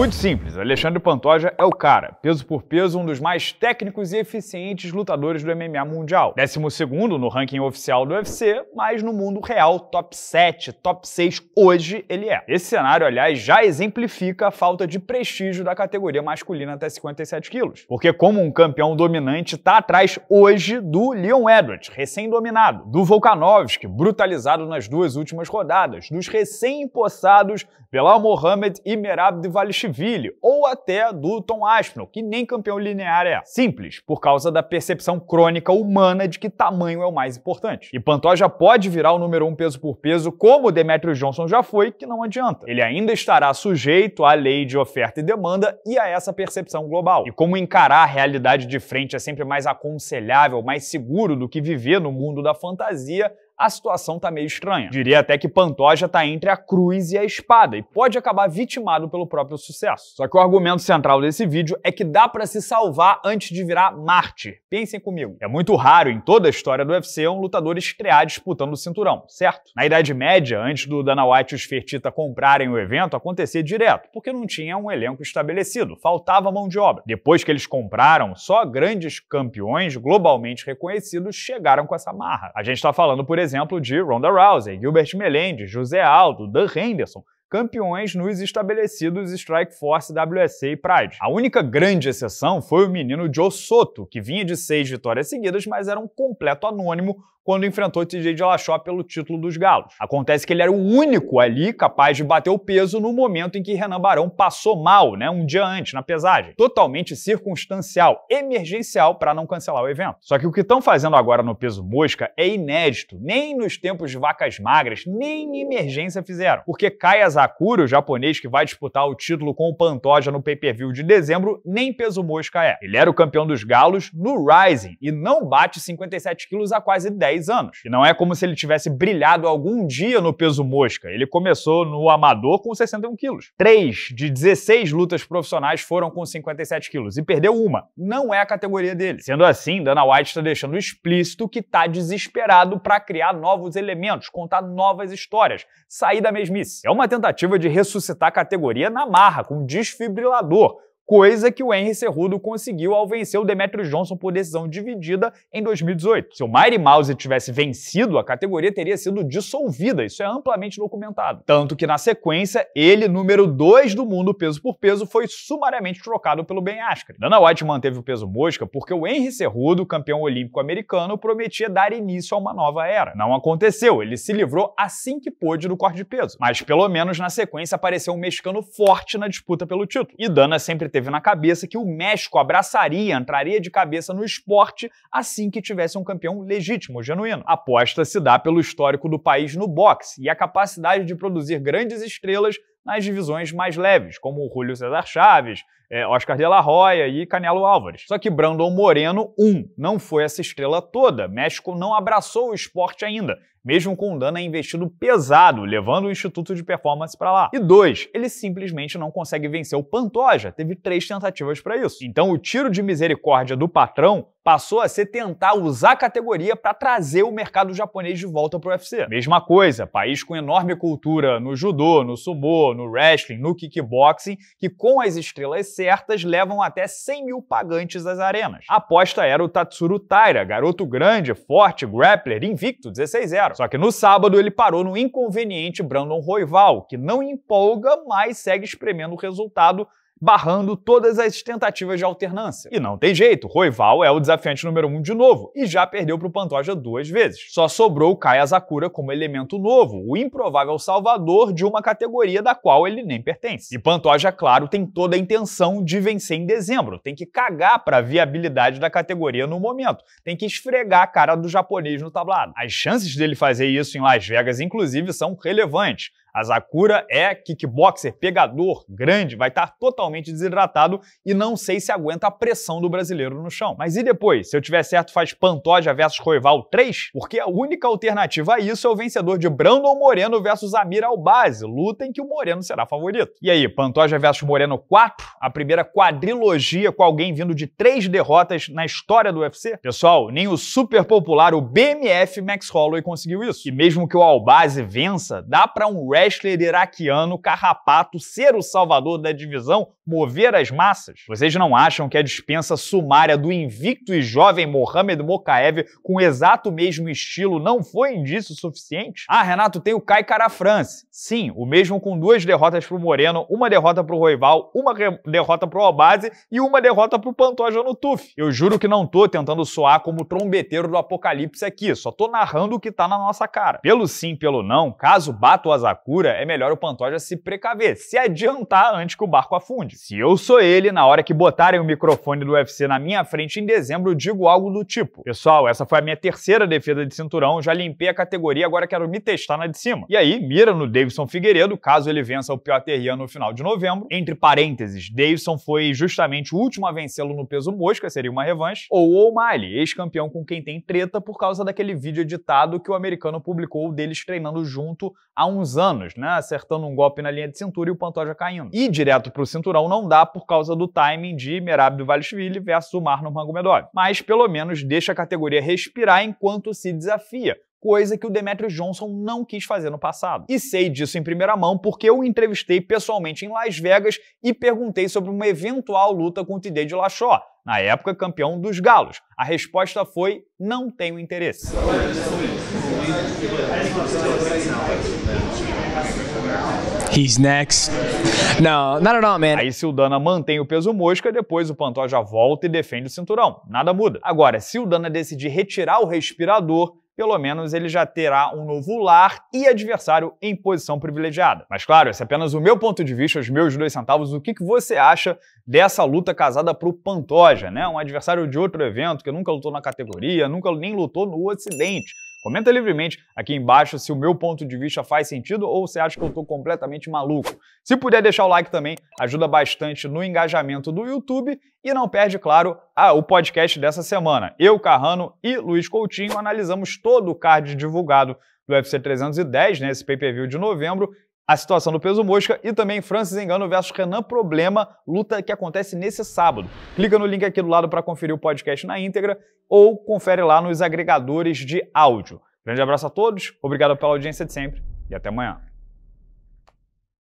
Muito simples, Alexandre Pantoja é o cara, peso por peso, um dos mais técnicos e eficientes lutadores do MMA mundial. 12 no ranking oficial do UFC, mas no mundo real, top 7, top 6 hoje ele é. Esse cenário, aliás, já exemplifica a falta de prestígio da categoria masculina até 57 quilos. Porque, como um campeão dominante, tá atrás hoje do Leon Edwards, recém-dominado, do Volkanovski, brutalizado nas duas últimas rodadas, dos recém-empossados Belal Mohamed e Merab Dvalishvili Ville ou até do Tom Aspinall, que nem campeão linear é. Simples, por causa da percepção crônica humana de que tamanho é o mais importante. E Pantoja pode virar o número um peso por peso, como o Demetrius Johnson já foi, que não adianta. Ele ainda estará sujeito à lei de oferta e demanda e a essa percepção global. E como encarar a realidade de frente é sempre mais aconselhável, mais seguro do que viver no mundo da fantasia, a situação tá meio estranha. Diria até que Pantoja tá entre a cruz e a espada e pode acabar vitimado pelo próprio sucesso. Só que o argumento central desse vídeo é que dá para se salvar antes de virar Marte. Pensem comigo. É muito raro em toda a história do UFC um lutador estrear disputando o cinturão, certo? Na Idade Média, antes do Dana White e os Fertita comprarem o evento, acontecia direto, porque não tinha um elenco estabelecido, faltava mão de obra. Depois que eles compraram, só grandes campeões globalmente reconhecidos chegaram com essa marra. A gente tá falando, por exemplo, exemplo de Ronda Rousey, Gilbert Melendez, José Aldo, Dan Henderson, campeões nos estabelecidos Strikeforce, WSA e Pride. A única grande exceção foi o menino Joe Soto, que vinha de seis vitórias seguidas, mas era um completo anônimo quando enfrentou TJ Dillashaw pelo título dos Galos. Acontece que ele era o único ali capaz de bater o peso no momento em que Renan Barão passou mal, né, um dia antes, na pesagem. Totalmente circunstancial, emergencial para não cancelar o evento. Só que o que estão fazendo agora no peso mosca é inédito, nem nos tempos de vacas magras, nem emergência fizeram, porque cai Sakura, o japonês que vai disputar o título com o Pantoja no pay-per-view de dezembro, nem peso mosca é. Ele era o campeão dos galos no Rising e não bate 57 quilos há quase 10 anos. E não é como se ele tivesse brilhado algum dia no peso mosca. Ele começou no amador com 61 quilos. Três de 16 lutas profissionais foram com 57 quilos e perdeu uma. Não é a categoria dele. Sendo assim, Dana White está deixando explícito que está desesperado para criar novos elementos, contar novas histórias, sair da mesmice. É uma tentativa tentativa de ressuscitar a categoria na marra, com um desfibrilador, coisa que o Henry Cerrudo conseguiu ao vencer o Demetrius Johnson por decisão dividida em 2018. Se o Mary Mouse tivesse vencido, a categoria teria sido dissolvida, isso é amplamente documentado. Tanto que na sequência, ele, número 2 do mundo peso por peso, foi sumariamente trocado pelo Ben Askren. Dana White manteve o peso mosca porque o Henry Cerrudo, campeão olímpico americano, prometia dar início a uma nova era. Não aconteceu, ele se livrou assim que pôde do corte de peso. Mas pelo menos na sequência apareceu um mexicano forte na disputa pelo título. E Dana sempre teve teve na cabeça que o México abraçaria, entraria de cabeça no esporte assim que tivesse um campeão legítimo, genuíno. aposta se dá pelo histórico do país no boxe e a capacidade de produzir grandes estrelas nas divisões mais leves, como o Julio César Chaves, é, Oscar de la Roya e Canelo Álvares. Só que Brandon Moreno, um, não foi essa estrela toda. México não abraçou o esporte ainda, mesmo com o Dana investido pesado, levando o Instituto de Performance para lá. E dois, ele simplesmente não consegue vencer o Pantoja, teve três tentativas para isso. Então o tiro de misericórdia do patrão passou a ser tentar usar a categoria para trazer o mercado japonês de volta para o UFC. Mesma coisa, país com enorme cultura no judô, no sumô, no wrestling, no kickboxing, que com as estrelas certas levam até 100 mil pagantes às arenas. A aposta era o Tatsuru Taira, garoto grande, forte, grappler, invicto, 16-0. Só que no sábado ele parou no inconveniente Brandon Roival, que não empolga, mas segue espremendo o resultado barrando todas as tentativas de alternância. E não tem jeito, Roival é o desafiante número um de novo e já perdeu para o Pantoja duas vezes. Só sobrou o Kai Asakura como elemento novo, o improvável salvador de uma categoria da qual ele nem pertence. E Pantoja, claro, tem toda a intenção de vencer em dezembro, tem que cagar para a viabilidade da categoria no momento, tem que esfregar a cara do japonês no tablado. As chances dele fazer isso em Las Vegas, inclusive, são relevantes. A Zakura é kickboxer, pegador, grande, vai estar totalmente desidratado e não sei se aguenta a pressão do brasileiro no chão. Mas e depois? Se eu tiver certo, faz Pantoja versus Roival 3? Porque a única alternativa a isso é o vencedor de Brandon Moreno versus Amir Albazi, luta em que o Moreno será favorito. E aí, Pantoja versus Moreno 4? A primeira quadrilogia com alguém vindo de três derrotas na história do UFC? Pessoal, nem o super popular, o BMF Max Holloway conseguiu isso. E mesmo que o Albazi vença, dá para um wrestler iraquiano Carrapato ser o salvador da divisão, mover as massas? Vocês não acham que a dispensa sumária do invicto e jovem Mohamed Mokaev com o exato mesmo estilo não foi indício suficiente? Ah, Renato, tem o Kai Cara France. Sim, o mesmo com duas derrotas pro Moreno, uma derrota pro Roival, uma derrota pro Albase e uma derrota pro Pantoja no Tuf. Eu juro que não tô tentando soar como trombeteiro do apocalipse aqui, só tô narrando o que tá na nossa cara. Pelo sim, pelo não, caso bata o Azaku, loucura, é melhor o Pantoja se precaver, se adiantar antes que o barco afunde. Se eu sou ele, na hora que botarem o microfone do UFC na minha frente em dezembro, eu digo algo do tipo: Pessoal, essa foi a minha terceira defesa de cinturão, já limpei a categoria, agora quero me testar na de cima. E aí, mira no Davidson Figueiredo, caso ele vença o Piotr Jan no final de novembro. Entre parênteses, Davidson foi justamente o último a vencê-lo no peso mosca, seria uma revanche. Ou o O'Malley, ex-campeão com quem tem treta por causa daquele vídeo editado que o americano publicou deles treinando junto há uns anos né? Acertando um golpe na linha de cintura e o Pantoja caindo. E direto pro cinturão não dá por causa do timing de Merab Duvalishvili versus o Marno Magomedov. Mas pelo menos deixa a categoria respirar enquanto se desafia, coisa que o Demetrius Johnson não quis fazer no passado. E sei disso em primeira mão porque eu entrevistei pessoalmente em Las Vegas e perguntei sobre uma eventual luta com o TD de Lachó, na época campeão dos galos. A resposta foi: não tenho interesse. He's next. Não, not at all, man. Aí se o Dana mantém o peso mosca, depois o Pantoja volta e defende o cinturão. Nada muda. Agora, se o Dana decidir retirar o respirador, pelo menos ele já terá um novo lar e adversário em posição privilegiada. Mas claro, esse é apenas o meu ponto de vista, os meus dois centavos. O que, que você acha dessa luta casada pro Pantoja, né? Um adversário de outro evento que nunca lutou na categoria, nunca nem lutou no Ocidente. Comenta livremente aqui embaixo se o meu ponto de vista faz sentido ou você acha que eu estou completamente maluco. Se puder deixar o like também, ajuda bastante no engajamento do YouTube e não perde, claro, a, o podcast dessa semana. Eu, Carrano e Luiz Coutinho analisamos todo o card divulgado do UFC 310, né, esse pay-per-view de novembro, a situação do peso mosca e também Francis Engano versus Renan Problema, luta que acontece nesse sábado. Clica no link aqui do lado para conferir o podcast na íntegra ou confere lá nos agregadores de áudio. Grande abraço a todos, obrigado pela audiência de sempre e até amanhã.